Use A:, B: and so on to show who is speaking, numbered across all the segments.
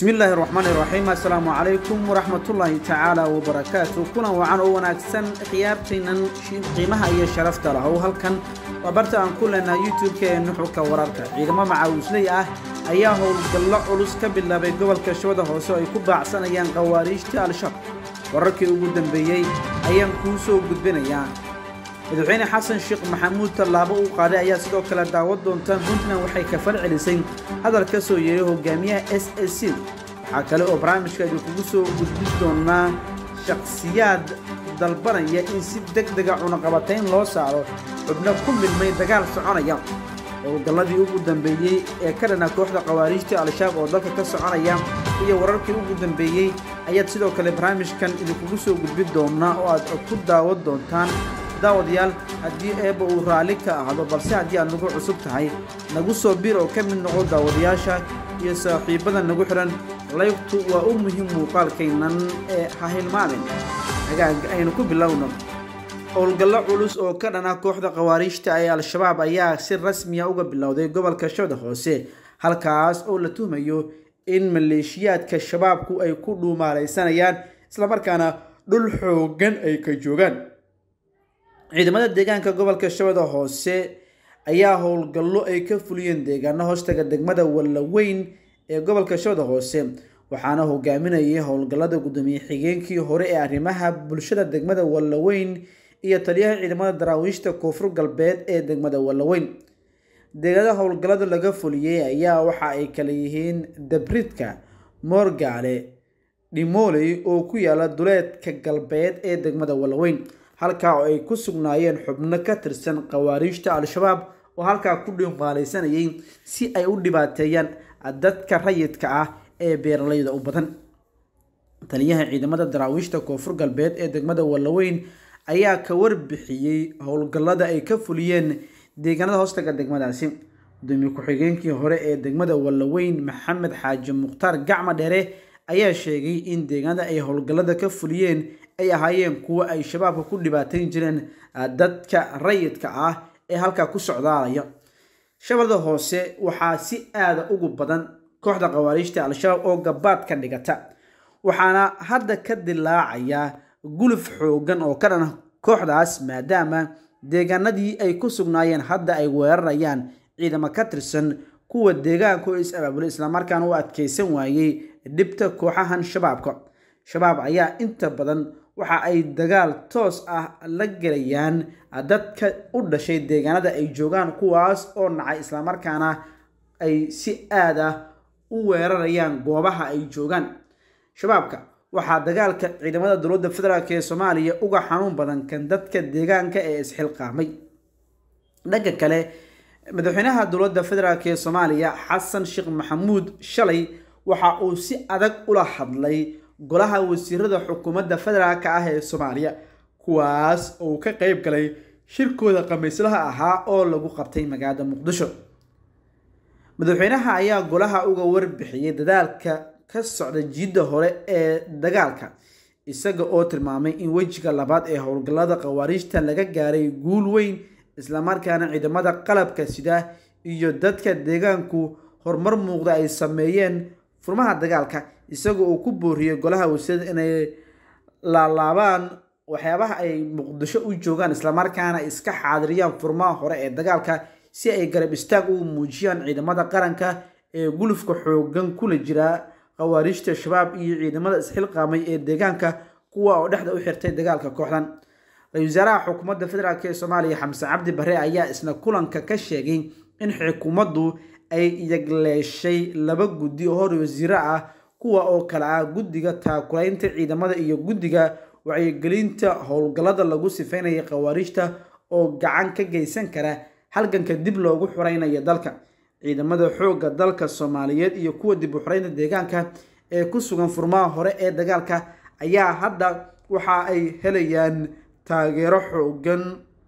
A: bismi illaahi raxmaan iraxiim assalaamu calaykum waraxmatullaahi tacaala wabarakaatu kulan wacan oo wanaagsan khiyaartaynan qiimaha iyo sharafta lah halkan waa barta aan ku leenaha youtub ee nuxurka wararka ciidamo macawisley ah ayaa howlgallo culus ka bilaabay gobolka shawada hoose oo ay ku baacsanayaan khawaariijta al-shabaab wararkii ugu dambeeyey ayaan kuu soo gudbinayaa madaxweyne xasan sheekh maxamuud tallaabo uu qaaday ayaa sidoo kale daawad doonta puntland waxay kafal celisay hadal ka soo yeeray hogaamiyaha s s c waxaa kale oo barnaamijka idinkugu soo gudbin doonaa shakhsiyaad dalbanaya in si deg dega ah cunaqabatayn loo saaro xubno ku milmay dagaal soconaya howlgalladii ugu dambeeyey ee ka dhana kooxda khawaariijta al-shabaab oo dalka ka soconaya iyo wararkii ugu dambeeyey ayaad sidoo kale barnaamijkan idinkugu soo gudbin doonnaa oo aad ku daawad doontaan daawadayaal haddii eebba uu raalli ka ahdo balse haddii aad nagu cusub tahay nagu soo biir oo ka mid noqo daawadayaasha iyo saaxiibada nagu xidhan laybtu waa u muhiim muuqaalkaynan ee hahilmaamin hagaag aynu ku bilowno howlgallo culus oo ka dhan kooxda khawaariijta ee al-shabaab ayaa si rasmiya ah uga bilowday gobolka shooda hoose halkaas oo la tuhmayo in maleeshiyaadka shabaabku ay ku dhuumaalaysanayaan islamarkaana dhul xooggan ay ka joogaan ciidamada deegaanka gobolka shabeelle hoose ayaa howlgallo ay ka fuliyeen deegaano hoostaga degmada wallaweyn ee gobolka shabeelle hoose waxaana hogaaminayay howlgallada guddoomiye xigeenkii hore ee arrimaha bulshada degmada wallaweyn iyo taliyaha ciidamada daraawiishta koonfur galbeed ee degmada wallaweyn deegaanada howlgallada laga fuliyey ayaa waxa ay kala yihiin dabridka moorgaale dhimooley oo ku yaala duleedka galbeed ee degmada wallaweyn halkaa oo ay ku sugnaayeen xubno ka tirsan khawaariijta al-shabaab oo halkaa ku dhuumaalaysanayay si ay u dhibaateeyaan dadka rayidka ah ee beeralayda u badan taliyaha ciidamada daraawiishta koonfur galbeed ee degmada wallaweyn ayaa ka warbixiyey howlgallada ay ka fuliyeen deegaanada hoostaga degmadaasi gudoomiye ku-xigeenkii hore ee degmada wallaweyn maxamed xaaji mukhtaar gacma dheere ayaa sheegay in deegaanada ay howlgallada ka fuliyeen ay ahaayeen kuwa ay shabaabka ku dhibaatayn jireen ah, dadka rayidka ah ee halkaa ku socdaalaya shabeellada hoose waxaa si aada ah ugu badan kooxda khawaariijta al-shabaab oo gabaad ka dhigata waxaana hadda ka dilaacayaa guluf xooggan oo ka dhan ah kooxdaas maadaama deegaanadii ay ku sugnaayeen hadda ay weerarayaan ciidamo ka tirsan kuwa deegaanka oo is abaabulay islamarkaana u adkaysan waayey dhibta kooxahan shabaabka shabaab ayaa inta badan waxa ay dagaal toos ah la gelayaan dadka u dhashay deegaanada ay joogaan kuwaas oo nacay islamarkaana ay si aad ah u weerarayaan goobaha ay joogaan shabaabka waxaa dagaalka ciidamada dowladda federaalk ee soomaaliya uga xanuun badan kan dadka deegaanka ee isxilqaamay dhanka kale madaxweynaha dowladda federaalk ee soomaaliya xasan sheekh maxamuud shalay waxa uu si adag ula hadlay golaha wasiirada xukuumadda federaalk ah ee soomaaliya kuwaas uu ka qayb galay shirkooda khamiislaha ahaa oo lagu qabtay magaalada muqdisho madaxweynaha ayaa golaha uga warbixiyey dadaalka ka socda jiidda hore ee dagaalka isaga oo tilmaamay in wejiga labaad ee howlgallada khawaariijta laga gaaray guul weyn islamarkaana ciidamada qalabka sida iyo dadka deegaanku horumar muuqda ay sameeyeen furmaha dagaalka isagoo uu ku booriyay golaha wasiirada inay laalaabaan waxyaabaha ay muqdisho u joogaan islamarkaana iska xaadiriyaan furmaha hore ee dagaalka si ay garab istaag u muujiyaan ciidamada qaranka ee gulufka xooggan kula jira khawaariijta shabaab iyo ciidamada isxilqaamay ee deegaanka kuwa oo dhexda u xirtay dagaalka kooxdan ra-isul wasaaraha xukuumadda federaalk ee soomaaliya xamse cabdi bare ayaa isna kulanka ka sheegay in xukuumaddu ay yagleeshay laba guddi oo hor wasiiro ah kuwa oo kale ah guddiga taakulaynta ciidamada iyo guddiga wacyigelinta howlgallada lagu sifeynaya khawaarijta oo gacan ka geysan kara halganka dib loogu xuraynayo dalka ciidamada xoogga dalka soomaaliyeed iyo kuwa dib u xuraynta deegaanka ee ku sugan furmaha hore ee dagaalka ayaa hadda waxa ay helayaan taageero xooggan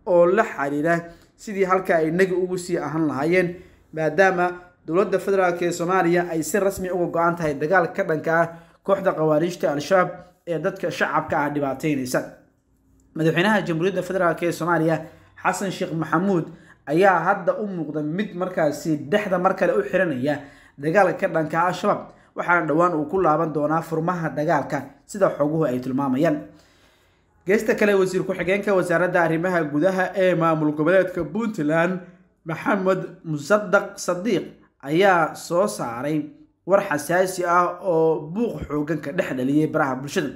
A: oo la xiriira sidii halka ay nagi ugu sii ahaan lahaayeen maadaama dowladda federaalk ee soomaaliya ay si rasmi uga go-an tahay dagaal ka dhanka ah kooxda khawaariijta al-shabaab ee dadka shacabka ah dhibaataynaysa madaxweynaha jamhuuriyadda federaalk ee soomaaliya xasan sheekh maxamuud ayaa hadda u muuqda mid markaasi dhexda mar kale u xiranaya dagaalka ka dhanka al-shabaab waxaana dhowaan uu ku laaban doonaa furmaha dagaalka sida xoguhu ay tilmaamayaan geesta kale wasiir ku-xigeenka wasaaradda arrimaha gudaha ee maamul goboleedka puntland maxamed musadaq sadiiq ayaa soo saaray war xasaasi ah oo buuq xoogan ka dhex dhaliyay baraha bulshada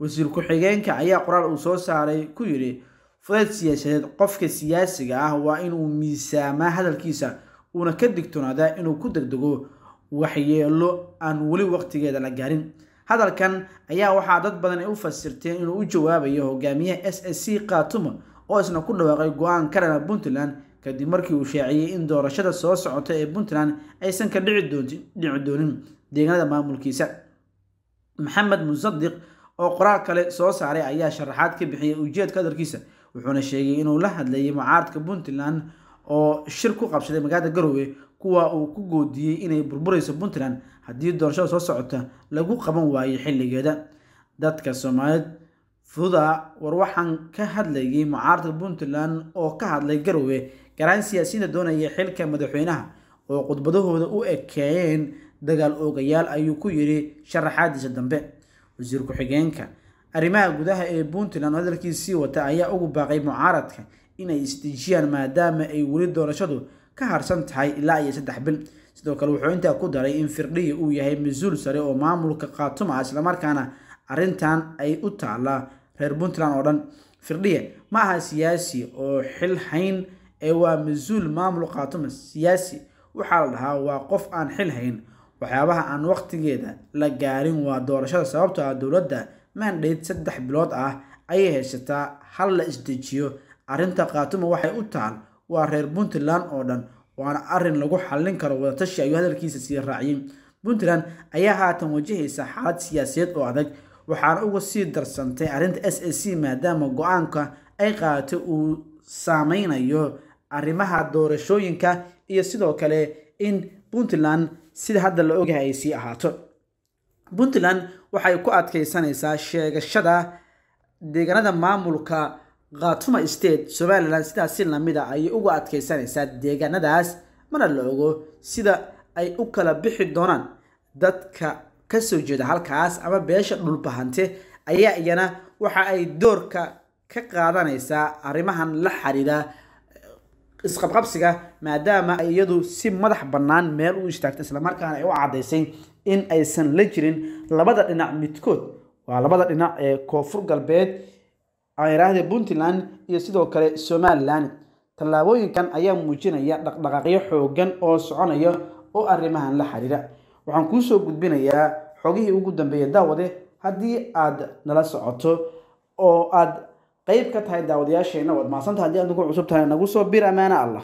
A: wasiir ku-xigeenka ayaa qoraal uu soo saaray ku yidhi fudayd siyaasadeed qofka siyaasiga ah waa inuu miisaamaa hadalkiisa uuna ka digtonaadaa inuu ku degdego waxyeello aan weli waqtigeeda la gaarin hadalkan ayaa waxaa dad badan ay u fasirteen inuu u jawaabayo hogaamiyaha s s c kaatumo oo isna ku dhawaaqay go-aan karana puntland kadib markii uu shaaciyey in doorashada soo socota ee puntland aysan ka dhici doonin deegaanada maamulkiisa maxamed musadiq oo qoraal kale soo saaray ayaa sharaxaad ka bixiyay ujeedka hadalkiisa wuxuuna sheegay inuu la hadlayay mucaaradka puntland oo shir ku qabsaday magaalada garowe kuwa uu ku goodiyey inay burburayso puntland haddii doorashada soo socota lagu qaban waayo xilligeeda dadka soomaaliyeed fuda war waxaan ka hadlayay mucaaradka puntland oo ka hadlay garowe garaan siyaasiyiinta doonaya xilka madaxweynaha oo khudbadahooda u ekeeyeen dagaal oogayaal ayuu ku yidhi sharaxaadiisa dambe wasiir ku-xigeenka arrimaha gudaha ee puntland oo hadalkiisii wata ayaa ugu baaqay mucaaradka inay isdejiyaan maadaama ay weli doorashadu ka harsan tahay ilaa iyo saddex bil sidoo kale wuxuu intaa ku daray in firdhiya uu yahay mas-uul sare oo maamulka khaatuma ah islamarkaana arrintan ay u taallaa reer puntland oo dhan firdhiye ma aha siyaasi oo xil hayn ee waa masuul maamul qaatuma siyaasi waxaa la dhahaa waa qof aan xil hayn waxyaabaha aan waqtigeeda la gaarin waa doorashada sababtoo ah dowladda mandate saddex bilood ah ayay haysataa hal la isdejiyo arrinta kaatuma waxay u taal waa reer puntland oo dhan waana arrin lagu xallin karo wadatashi ayuu hadalkiisa sii raaciyey puntland ayaa haatan wajahaysa xaalad siyaasiyeed oo adag waxaana uga sii darsantay arrinta s a c maadaama go-aanka ay qaatay uu saameynayo arrimaha doorashooyinka iyo sidoo kale in puntland sida hadda la ogyahay ay sii ahaato puntland waxay ku adkaysanaysaa sheegashada deegaanada maamulka khatuma state somalilan sidaasi si lamida ah ayay uga adkeysanaysaa deegaanadaas mana la ogo sida ay u kala bixi doonaan dadka kasoo jeeda halkaas ama beesha dhulbahante ayaa iyana waxa ay doorka ka qaadanaysaa arrimahan la xiriira eh, isqabqabsiga maadaama ay iyadu si madax bannaan meel u istaagto islamarkaana ay u caddaysay in aysan la jirin labada dhinac midkood waa labada dhinac ee koonfur galbeed airaahde puntland iyo sidoo kale somalilan tallaabooyinkan ayaa muujinaya dhaqdhaqaaqyo xooggan oo soconaya oo arrimahan la xiriira waxaan kuu soo gudbinayaa xogihii ugu dambeeyay daawade haddii aad nala socoto oo aad qeyb ka tahay daawadayaasheenna waad maasanta haddii aad nagu cusub tahay nagu soo bir amaana allah